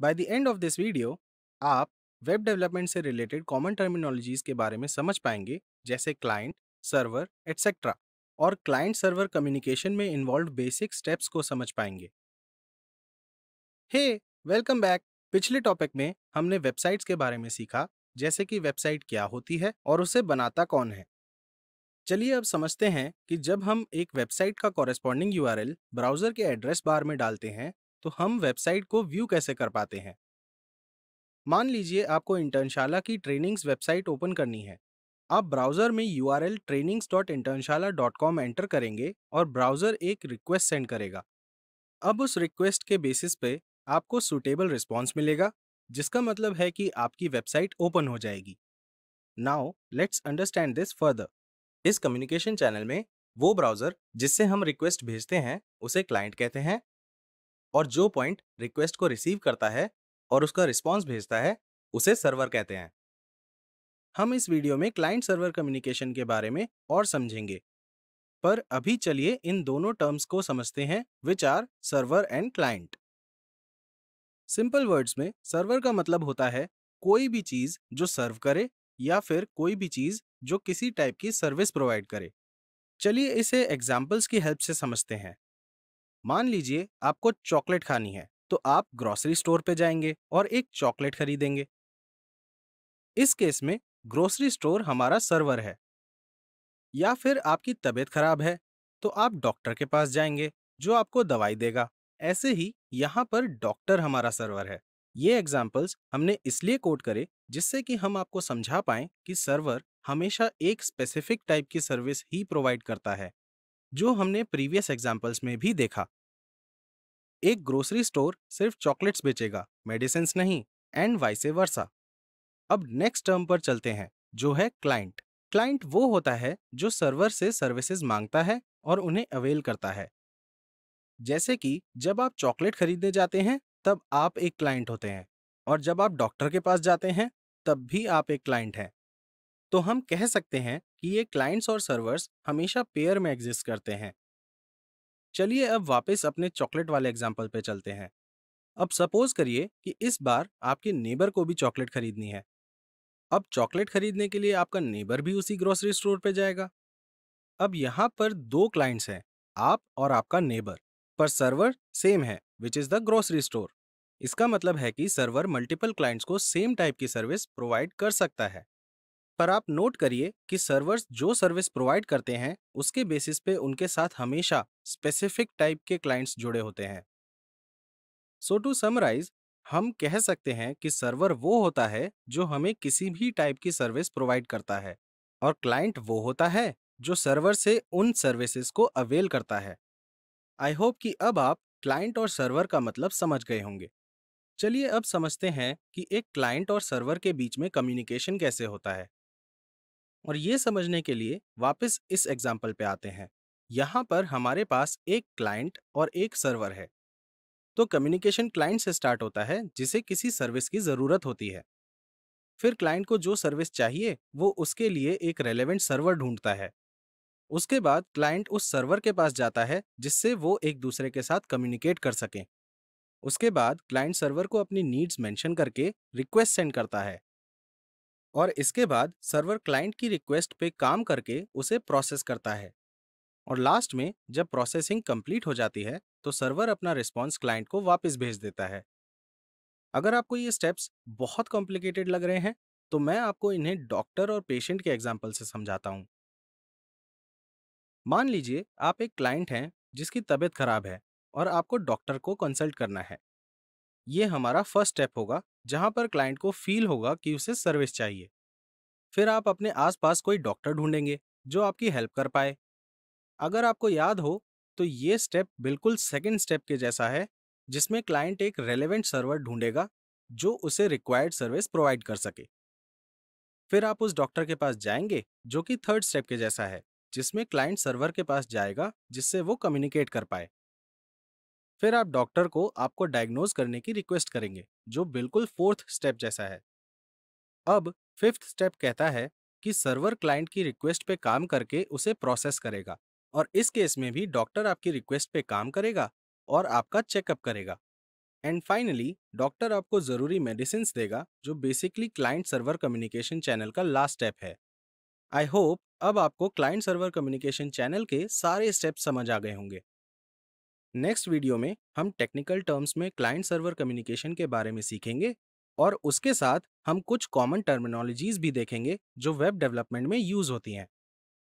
bye the end of this video आप web development से related common terminologies के बारे में समझ पाएंगे जैसे क्लाइंट सर्वर एटसेट्रा और क्लाइंट सर्वर कम्युनिकेशन में इन्वॉल्व बेसिक स्टेप्स को समझ पाएंगे हे वेलकम बैक पिछले टॉपिक में हमने वेबसाइट्स के बारे में सीखा जैसे कि वेबसाइट क्या होती है और उसे बनाता कौन है चलिए अब समझते हैं कि जब हम एक वेबसाइट का कॉरेस्पॉन्डिंग यूआरएल ब्राउजर के एड्रेस बार में डालते हैं तो हम वेबसाइट को व्यू कैसे कर पाते हैं मान लीजिए आपको इंटर्नशाला की ट्रेनिंग्स वेबसाइट ओपन करनी है आप ब्राउज़र में U R L trainings dot Internshala dot com enter करेंगे और ब्राउज़र एक रिक्वेस्ट सेंड करेगा अब उस रिक्वेस्ट के बेसिस पे आपको सुटेबल रिस्पॉन्स मिलेगा जिसका मतलब है कि आपकी वेबसाइट ओपन हो जाएगी now let's understand this further इस कम्युनिकेशन चैनल में वो ब्राउज़र जिससे हम रिक्वेस्ट भेजते हैं उसे क्लाइंट कहते हैं और जो पॉइंट रिक्वेस्ट को रिसीव करता है और उसका रिस्पॉन्स भेजता है उसे सर्वर कहते हैं हम इस वीडियो में क्लाइंट सर्वर कम्युनिकेशन के बारे में और समझेंगे पर अभी चलिए इन दोनों टर्म्स को समझते हैं which are server and client simple words में सर्वर का मतलब होता है कोई भी चीज जो सर्व करे या फिर कोई भी चीज जो किसी टाइप की सर्विस प्रोवाइड करे चलिए इसे एग्जाम्पल्स की हेल्प से समझते हैं मान लीजिए आपको चॉकलेट खानी है तो आप ग्रोसरी स्टोर पे जाएंगे और एक चॉकलेट खरीदेंगे इस केस में ग्रोसरी स्टोर हमारा सर्वर है या फिर आपकी तबीयत खराब है तो आप डॉक्टर के पास जाएंगे जो आपको दवाई देगा ऐसे ही यहाँ पर डॉक्टर हमारा सर्वर है ये एग्जाम्पल्स हमने इसलिए कोट करे जिससे कि हम आपको समझा पाए कि सर्वर हमेशा एक स्पेसिफिक टाइप की सर्विस ही प्रोवाइड करता है जो हमने प्रीवियस एग्जाम्पल्स में भी देखा एक ग्रोसरी स्टोर सिर्फ चॉकलेट्स बेचेगा मेडिसिन नहीं एंड वाइसे वर्सा अब नेक्स्ट टर्म पर चलते हैं जो है क्लाइंट क्लाइंट वो होता है जो सर्वर से सर्विसेज मांगता है और उन्हें अवेल करता है जैसे कि जब आप चॉकलेट खरीदने जाते हैं तब आप एक क्लाइंट होते हैं और जब आप डॉक्टर के पास जाते हैं तब भी आप एक क्लाइंट हैं तो हम कह सकते हैं कि ये क्लाइंट्स और सर्वर्स हमेशा पेयर में एग्जिस्ट करते हैं चलिए अब वापस अपने चॉकलेट वाले एग्जाम्पल पे चलते हैं अब सपोज करिए कि इस बार आपके नेबर को भी चॉकलेट खरीदनी है अब चॉकलेट खरीदने के लिए आपका नेबर भी उसी ग्रोसरी स्टोर पे जाएगा अब यहाँ पर दो क्लाइंट्स हैं आप और आपका नेबर पर सर्वर सेम है which is the grocery store इसका मतलब है कि सर्वर मल्टीपल क्लाइंट्स को सेम टाइप की सर्विस प्रोवाइड कर सकता है पर आप नोट करिए कि सर्वर्स जो सर्विस प्रोवाइड करते हैं उसके बेसिस पे उनके साथ हमेशा स्पेसिफिक टाइप के क्लाइंट्स जुड़े होते हैं सो टू समराइज हम कह सकते हैं कि सर्वर वो होता है जो हमें किसी भी टाइप की सर्विस प्रोवाइड करता है और क्लाइंट वो होता है जो सर्वर से उन सर्विसेज को अवेल करता है आई होप कि अब आप क्लाइंट और सर्वर का मतलब समझ गए होंगे चलिए अब समझते हैं कि एक क्लाइंट और सर्वर के बीच में कम्युनिकेशन कैसे होता है और ये समझने के लिए वापस इस एग्जाम्पल पे आते हैं यहाँ पर हमारे पास एक क्लाइंट और एक सर्वर है तो कम्युनिकेशन क्लाइंट से स्टार्ट होता है जिसे किसी सर्विस की ज़रूरत होती है फिर क्लाइंट को जो सर्विस चाहिए वो उसके लिए एक रेलेवेंट सर्वर ढूंढता है उसके बाद क्लाइंट उस सर्वर के पास जाता है जिससे वो एक दूसरे के साथ कम्युनिकेट कर सकें उसके बाद क्लाइंट सर्वर को अपनी नीड्स मेंशन करके रिक्वेस्ट सेंड करता है और इसके बाद सर्वर क्लाइंट की रिक्वेस्ट पे काम करके उसे प्रोसेस करता है और लास्ट में जब प्रोसेसिंग कंप्लीट हो जाती है तो सर्वर अपना रिस्पॉन्स क्लाइंट को वापस भेज देता है अगर आपको ये स्टेप्स बहुत कॉम्प्लिकेटेड लग रहे हैं तो मैं आपको इन्हें डॉक्टर और पेशेंट के एग्जाम्पल से समझाता हूँ मान लीजिए आप एक क्लाइंट हैं जिसकी तबीयत खराब है और आपको डॉक्टर को कंसल्ट करना है ये हमारा फर्स्ट स्टेप होगा जहां पर क्लाइंट को फील होगा कि उसे सर्विस चाहिए फिर आप अपने आसपास कोई डॉक्टर ढूंढेंगे जो आपकी हेल्प कर पाए अगर आपको याद हो तो ये स्टेप बिल्कुल सेकेंड स्टेप के जैसा है जिसमें क्लाइंट एक रेलेवेंट सर्वर ढूंढेगा जो उसे रिक्वायर्ड सर्विस प्रोवाइड कर सके फिर आप उस डॉक्टर के पास जाएंगे जो कि थर्ड स्टेप के जैसा है जिसमें क्लाइंट सर्वर के पास जाएगा जिससे वो कम्युनिकेट कर पाए फिर आप डॉक्टर को आपको डायग्नोज करने की रिक्वेस्ट करेंगे जो बिल्कुल फोर्थ स्टेप जैसा है अब फिफ्थ स्टेप कहता है कि सर्वर क्लाइंट की रिक्वेस्ट पे काम करके उसे प्रोसेस करेगा और इस केस में भी डॉक्टर आपकी रिक्वेस्ट पे काम करेगा और आपका चेकअप करेगा एंड फाइनली डॉक्टर आपको ज़रूरी मेडिसिन देगा जो basically client server communication channel का लास्ट स्टेप है आई होप अब आपको क्लाइंट सर्वर कम्युनिकेशन चैनल के सारे स्टेप समझ आ गए होंगे नेक्स्ट वीडियो में हम टेक्निकल टर्म्स में क्लाइंट सर्वर कम्युनिकेशन के बारे में सीखेंगे और उसके साथ हम कुछ कॉमन टर्मिनोलॉजीज भी देखेंगे जो वेब डेवलपमेंट में यूज होती हैं